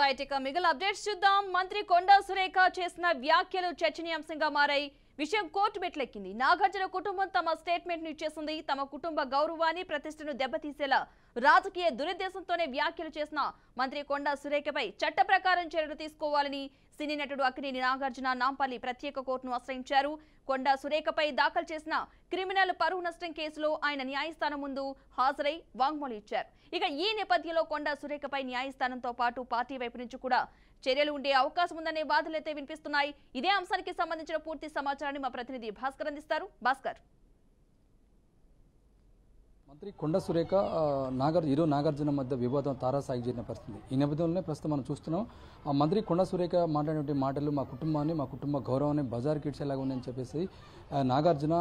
right ఇక మిగిలిన updates చూద్దాం మంత్రి కొండా సురేఖ చేసిన వ్యాఖ్యలు చర్చనీయాంశంగా మారాయి విషయం కోర్టు మెట్లెక్కింది నాగార్జున కుటుంబం తమ స్టేట్మెంట్ ఇచ్చేసింది తమ కుటుంబ గౌరవాన్ని ప్రతిష్టను దెబ్బతీసేలా రాజకీయ దురుద్దేశంతోనే వ్యాఖ్యలు చేసిన మంత్రి కొండా సురేఖపై చట్ట ప్రకారం చర్యలు తీసుకోవాలని సినీ నటుడు అక్కినేని నాగార్జున నాంపల్లి ప్రత్యేక కోర్టును ఆశ్రయించారు కొండ సురేఖపై దాఖలు చేసిన క్రిమినల్ పరువు నష్టం కేసులో ఆయన న్యాయస్థానం ముందు హాజరై వాంగ్మూలు ఇచ్చారు ఇక ఈ నేపథ్యంలో కొండ సురేఖపై న్యాయస్థానంతో పాటు పార్టీ వైపు నుంచి కూడా చర్యలు ఉండే అవకాశం ఉందనే వాదనలైతే వినిపిస్తున్నాయి ఇదే అంశానికి సంబంధించిన పూర్తి సమాచారాన్ని మా ప్రతినిధి భాస్కర్ అందిస్తారు భాస్కర్ మంత్రి కొండ సురేఖ నాగార్ ఇరు నాగార్జున మధ్య వివాదం తారాసాగిన పరిస్థితి ఈ నేపథ్యంలోనే ప్రస్తుతం మనం చూస్తున్నాం ఆ మంత్రి కొండ సురేఖ మాట్లాడిన మాటలు మా కుటుంబాన్ని మా కుటుంబ గౌరవాన్ని బజార్ కిడ్చేలాగా ఉందని చెప్పేసి నాగార్జున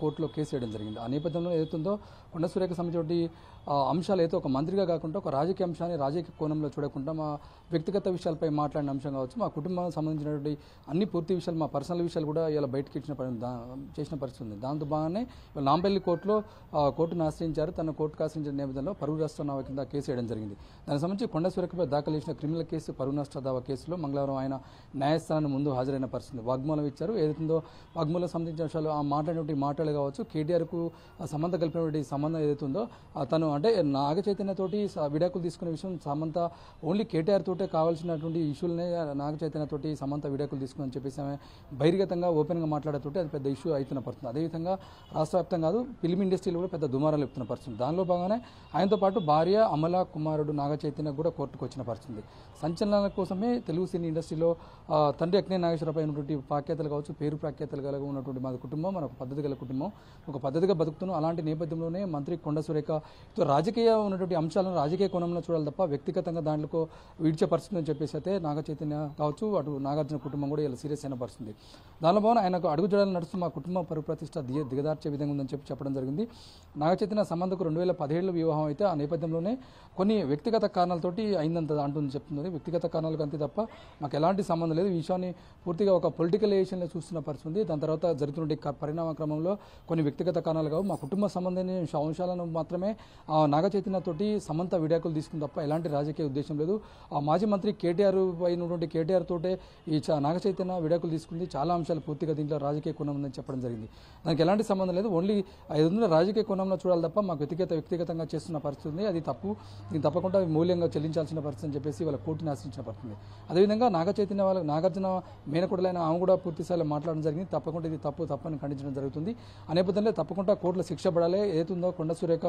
కోర్టులో కేసు వేయడం జరిగింది ఆ నేపథ్యంలో ఏదైతుందో కొండ సురేఖ సంబంధించిన అంశాలు అయితే ఒక మంత్రిగా కాకుండా ఒక రాజకీయ అంశాన్ని రాజకీయ కోణంలో చూడకుండా మా వ్యక్తిగత విషయాలపై మాట్లాడిన అంశం కావచ్చు మా కుటుంబానికి సంబంధించినటువంటి అన్ని పూర్తి విషయాలు మా పర్సనల్ విషయాలు కూడా ఇలా బయటకి ఇచ్చిన చేసిన పరిస్థితి ఉంది దాంతో బాగానే నాంపల్లి కోర్టులో కోర్టును ఆశ్రయించి ప్రశ్నించారు తన కోర్టు కాసించిన నేపథ్యంలో పరువు రాష్ట్ర దావా కింద కేసు వేయడం జరిగింది దానికి సంబంధించి కొండ సూరకపై దాఖలు చేసిన క్రిమినల్ కేసు పరువు నష్ట దావా కేసులో మంగళవారం ఆయన న్యాయస్థానాన్ని ముందు హాజరైన పరిస్థితి వాగ్మూలం ఇచ్చారు ఏదైతుందో వాగ్మూలం సంబంధించిన విషయాలు ఆ మాట్లాడినటువంటి మాటలు కావచ్చు కేటీఆర్కు సంబంధం కలిపినటువంటి సంబంధం ఏదైతుందో తను అంటే నాగ చైతన్యతోటి విడాకులు తీసుకునే విషయం సమంత ఓన్లీ కేటీఆర్ తోటే కావాల్సినటువంటి ఇష్యూలనే నాగ చైతన్యతోటి సమంత విడాకులు తీసుకుని చెప్పేసి ఆమె బహిర్గతంగా ఓపెన్గా మాట్లాడేతోటి అది పెద్ద ఇష్యూ అవుతున్న పడుతుంది అదేవిధంగా రాష్ట్ర వ్యాప్తంగా కాదు ఫిల్మ్ ఇండస్ట్రీలో కూడా పెద్ద దుమారాలు చెప్తున్నారు వచ్చిన పరిస్థితి దానిలో భాగంగానే ఆయనతో పాటు భార్య అమల కుమారుడు నాగ చైతన్య కూడా కోర్టుకు వచ్చిన పరిస్థితి సంచలనాల కోసమే తెలుగు సినీ ఇండస్ట్రీలో తండ్రి అక్నే నాగేశ్వరపై ఉన్నటువంటి ప్రాఖ్యాతలు కావచ్చు పేరు ప్రాఖ్యాతలు కలిగి ఉన్నటువంటి మా కుటుంబం మన పద్ధతి గల కుటుంబం ఒక పద్ధతిగా బతుకుతున్నాం అలాంటి నేపథ్యంలోనే మంత్రి కొండ సురేఖ రాజకీయ ఉన్నటువంటి అంశాలను రాజకీయ కోణంలో చూడాలి తప్ప వ్యక్తిగతంగా దాంట్లో విడిచే పరిస్థితి అని చెప్పేసి అయితే నాగ చైతన్య కావచ్చు అటు నాగార్జున కుటుంబం కూడా ఇలా సీరియస్ అయిన పరిస్థితి దానిలో భావన ఆయనకు అడుగుజాడలు నడుస్తూ మా కుటుంబ పరుప్రతిష్ట దిగదార్చే విధంగా ఉందని చెప్పి చెప్పడం జరిగింది నాగ చైతన్య సంబంధకు రెండు వేల పదిహేడులో వివాహం అయితే ఆ నేపథ్యంలోనే కొన్ని వ్యక్తిగత కారణాలతోటి అయిందంత అంటుంది చెప్తుంది వ్యక్తిగత కారణాలకు అంతే తప్ప మాకు ఎలాంటి సంబంధం లేదు ఈ విషయాన్ని పూర్తిగా ఒక పొలిటికల్ ఏషియన్లో చూస్తున్న పరిస్థితి ఉంది దాని తర్వాత జరుగుతున్న పరిణామ క్రమంలో కొన్ని వ్యక్తిగత కారణాలు కావు మా కుటుంబ సంబంధించిన అంశాలను మాత్రమే నాగ చైతన్యతోటి సమంత విడాకులు తీసుకుని తప్ప ఎలాంటి రాజకీయ ఉద్దేశం లేదు ఆ మాజీ మంత్రి కేటీఆర్ అయినటువంటి కేటీఆర్ తోటే ఈ నాగ చైతన్య విడాకులు తీసుకుంది చాలా అంశాలు పూర్తిగా దీంట్లో రాజకీయ కోణం ఉందని చెప్పడం జరిగింది దానికి ఎలాంటి సంబంధం లేదు ఓన్లీ ఐదు రాజకీయ కోణంలో చూడాలి తప్ప తప్ప మాకు వ్యక్తిగత వ్యక్తిగతంగా చేస్తున్న పరిస్థితి ఉంది అది తప్పు దీన్ని తప్పకుండా మూల్యంగా చెల్లించాల్సిన పరిస్థితి అని చెప్పేసి వాళ్ళ కోర్టుని ఆశించిన పరిస్థితి అదేవిధంగా నాగ చైతన్య వాళ్ళ నాగార్జున మేనకుడలైన ఆమె కూడా పూర్తిస్థాయిలో మాట్లాడడం జరిగింది తప్పకుండా ఇది తప్పు తప్పని ఖండించడం జరుగుతుంది ఆ నేపథ్యంలో తప్పకుండా కోర్టులో శిక్ష పడాలి ఏతుందో కొండ సురేఖ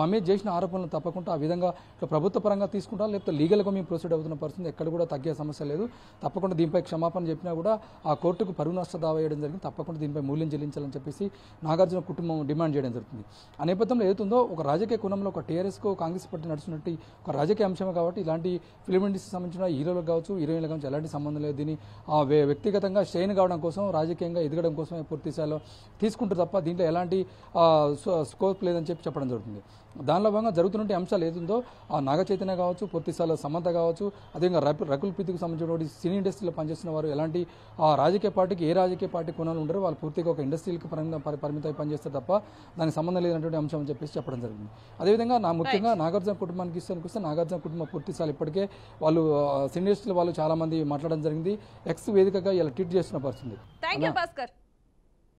మా మీద చేసిన ఆరోపణలు తప్పకుండా ఆ విధంగా ఇట్లా ప్రభుత్వ పరంగా తీసుకుంటా లేకపోతే లీగల్గా మేము ప్రొసీడ్ అవుతున్న పరిస్థితి ఎక్కడ కూడా తగ్గే సమస్య లేదు తప్పకుండా దీనిపై క్షమాపణ చెప్పినా కూడా ఆ కోర్టుకు పరువు నష్ట దావా వేయడం జరిగింది తప్పకుండా దీనిపై మూల్యం చెల్లించాలని చెప్పేసి నాగార్జున కుటుంబం డిమాండ్ చేయడం జరుగుతుంది ఆ నేపథ్యంలో అంశంలో ఏదుందో ఒక రాజకీయ కోణంలో ఒక టీఆర్ఎస్కు కాంగ్రెస్ పార్టీ నడుస్తున్నట్టు ఒక రాజకీయ అంశమే కాబట్టి ఇలాంటి ఫిలిం ఇండస్ట్రీకి సంబంధించిన హీరోలకు కావచ్చు హీరోయిన్లకు కావచ్చు ఎలాంటి సంబంధం లేదు దీన్ని వ్యక్తిగతంగా షైన్ కావడం కోసం రాజకీయంగా ఎదగడం కోసం పూర్తి స్థాయిలో తీసుకుంటారు తప్ప దీంట్లో ఎలాంటి స్కోప్ లేదని చెప్పి చెప్పడం జరుగుతుంది దానిలో భాగంగా జరుగుతున్న అంశాలు ఏదుందో ఆ నాగచైతన్య కావచ్చు పూర్తిస్థాయిలో సమంత కావచ్చు అదేవిధంగా రకుల్ ప్రీతికి సంబంధించినటువంటి సినీ ఇండస్ట్రీలో పనిచేస్తున్న వారు ఎలాంటి ఆ రాజకీయ పార్టీకి ఏ రాజకీయ పార్టీ కొనాలు ఉండరు వాళ్ళు పూర్తిగా ఒక ఇండస్ట్రీలకు పరిమితం పరిమితం పనిచేస్తారు తప్ప దానికి సంబంధం లేనటువంటి అంశం చెప్పేసి చెప్పడం జరిగింది అదేవిధంగా నా ముఖ్యంగా నాగార్జున కుటుంబానికి ఇస్తానికి వస్తే నాగార్జున కుటుంబ సార్ ఇప్పటికే వాళ్ళు సీనియర్స్లు వాళ్ళు చాలా మంది మాట్లాడడం జరిగింది ఎక్స్ వేదికగా ఇలా ట్వీట్ చేస్తున్న పరిస్థితి